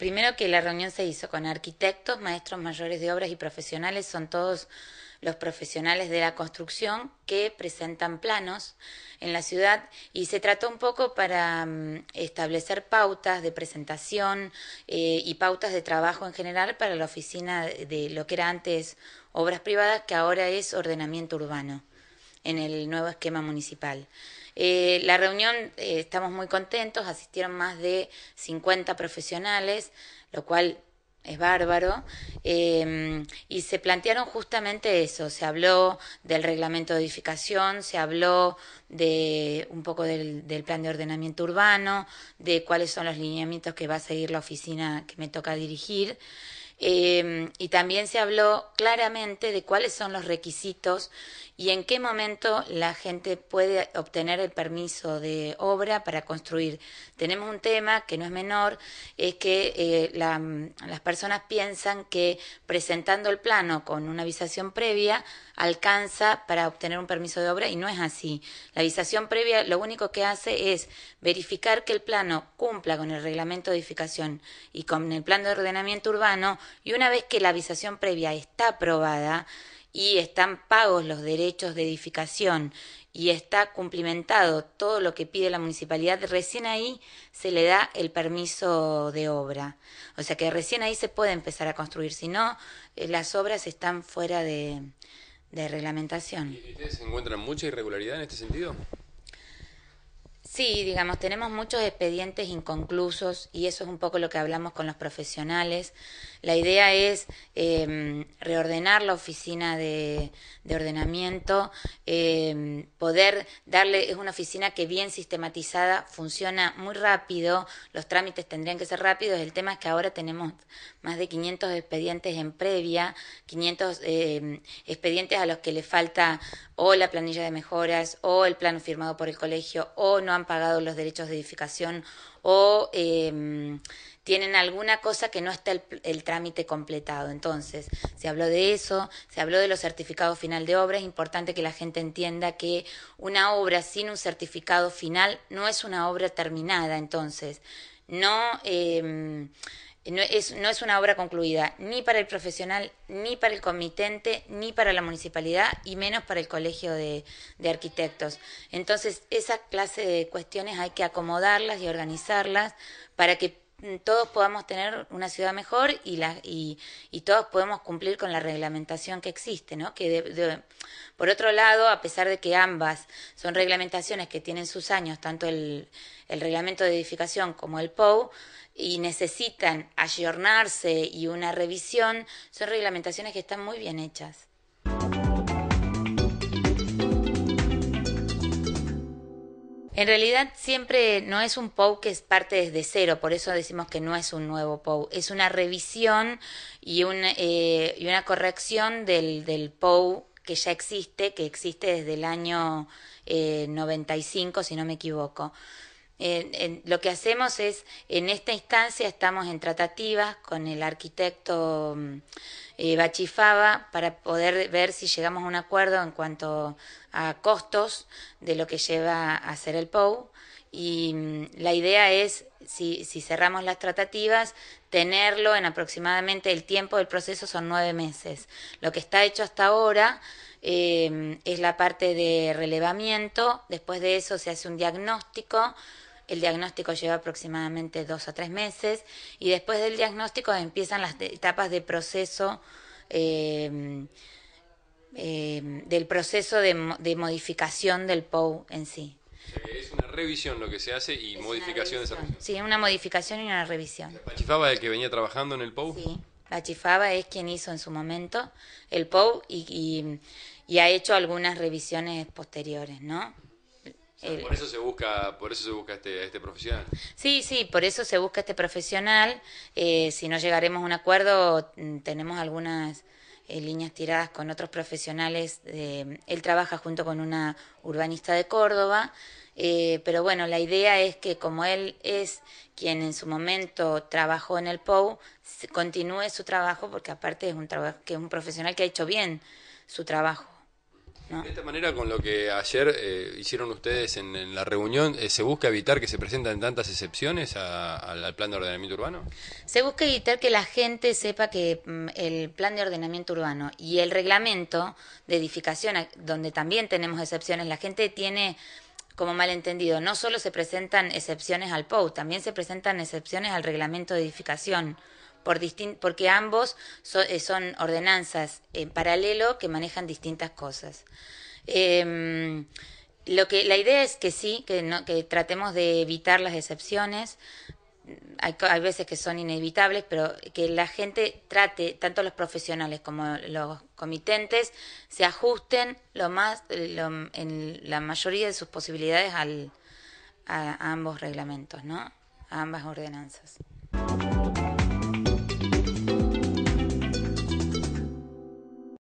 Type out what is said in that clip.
primero que la reunión se hizo con arquitectos, maestros mayores de obras y profesionales, son todos los profesionales de la construcción que presentan planos en la ciudad y se trató un poco para mm, establecer pautas de presentación eh, y pautas de trabajo en general para la oficina de lo que era antes obras privadas, que ahora es ordenamiento urbano en el nuevo esquema municipal. Eh, la reunión eh, estamos muy contentos, asistieron más de 50 profesionales, lo cual es bárbaro, em, y se plantearon justamente eso, se habló del reglamento de edificación, se habló de un poco del, del, plan de ordenamiento urbano, de cuáles son los lineamientos que va a seguir la oficina que me toca dirigir, Em, y también se habló claramente de cuáles son los requisitos y en qué momento la gente puede obtener el permiso de obra para construir. Tenemos un tema que no es menor, es que eh, las personas piensan que presentando el plano con una visación previa alcanza para obtener un permiso de obra y no es así. La visación previa lo único que hace es verificar que el plano cumpla con el reglamento de edificación y con el plan de ordenamiento urbano y una vez que la avisación previa está aprobada y están pagos los derechos de edificación y está cumplimentado todo lo que pide la municipalidad, recién ahí se le da el permiso de obra. O sea que recién ahí se puede empezar a construir, si no, eh, las obras están fuera de, de reglamentación. ¿Y ¿Ustedes encuentran mucha irregularidad en este sentido? Sí, digamos, tenemos muchos expedientes inconclusos y eso es un poco lo que hablamos con los profesionales. La idea es em, reordenar la oficina de, ordenamiento, em, poder darle, es una oficina que bien sistematizada funciona muy rápido, los trámites tendrían que ser rápidos, el tema es que ahora tenemos más de 500 expedientes en previa, 500 em, expedientes a los que le falta o la planilla de mejoras o el plano firmado por el colegio o no han pagado los derechos de edificación o em, tienen alguna cosa que no está el, trámite completado. Entonces, se habló de eso, se habló de los certificados final de obra. Es importante que la gente entienda que una obra sin un certificado final no es una obra terminada. Entonces, no... Em, no es, no es, una obra concluida ni para el profesional, ni para el comitente, ni para la municipalidad y menos para el colegio de, de arquitectos. Entonces, esa clase de cuestiones hay que acomodarlas y organizarlas para que Mm, todos podamos tener una ciudad mejor y, y, todos podemos cumplir con la reglamentación que existe, ¿no? Que por otro lado, a pesar de que ambas son reglamentaciones que tienen sus años, tanto el, el reglamento de edificación como el POU, y necesitan ayornarse y una revisión, son reglamentaciones que están muy bien hechas. En realidad siempre no es un POU que es parte desde cero, por eso decimos que no es un nuevo POU, es una revisión y, eh, y una corrección del, del POU que ya existe, que existe desde el año eh, 95, si no me equivoco lo que hacemos es, en esta instancia estamos en tratativas con el arquitecto mm, eh, Bachifaba para poder ver si llegamos a un acuerdo en cuanto a costos de lo que lleva a hacer el POU. Y mm, la idea es, si, si cerramos las tratativas, tenerlo en aproximadamente el tiempo del proceso son nueve meses. Lo que está hecho hasta ahora eh, es la parte de relevamiento, después de eso se hace un diagnóstico el diagnóstico lleva aproximadamente dos o tres meses y después del diagnóstico empiezan las etapas de proceso. Em, em, del proceso de, modificación del POU en sí. Es una revisión lo que se hace y modificación de esa Sí, una modificación y una revisión. ¿La Chifaba es el que venía trabajando en el POU? Sí, la Chifaba es quien hizo en su momento el POU y ha hecho algunas revisiones posteriores, ¿no? por eso se busca, por eso se busca este, este, profesional. Sí, sí, por eso se busca este profesional. Eh, si no llegaremos a un acuerdo, mm, tenemos algunas eh, líneas tiradas con otros profesionales. Mm, él trabaja junto con una urbanista de Córdoba. Eh, pero bueno, la idea es que como él es quien en su momento trabajó en el POU, continúe su trabajo porque aparte es un trabajo que es un profesional que ha hecho bien su trabajo. De esta manera, con lo que ayer eh, hicieron ustedes en, la reunión, eh, ¿se busca evitar que se presenten tantas excepciones al plan de ordenamiento urbano? Se busca evitar que la gente sepa que mm, el plan de ordenamiento urbano y el reglamento de edificación, donde también tenemos excepciones, la gente tiene como malentendido, no solo se presentan excepciones al POU, también se presentan excepciones al reglamento de edificación por porque ambos eh, son ordenanzas en paralelo que manejan distintas cosas. Em, lo que, la idea es que sí, que, no, que tratemos de evitar las excepciones, hay, veces que son inevitables, pero que la gente trate, tanto los profesionales como los comitentes, se ajusten lo más, en la mayoría de sus posibilidades a, a ambos reglamentos, ¿no? A ambas ordenanzas.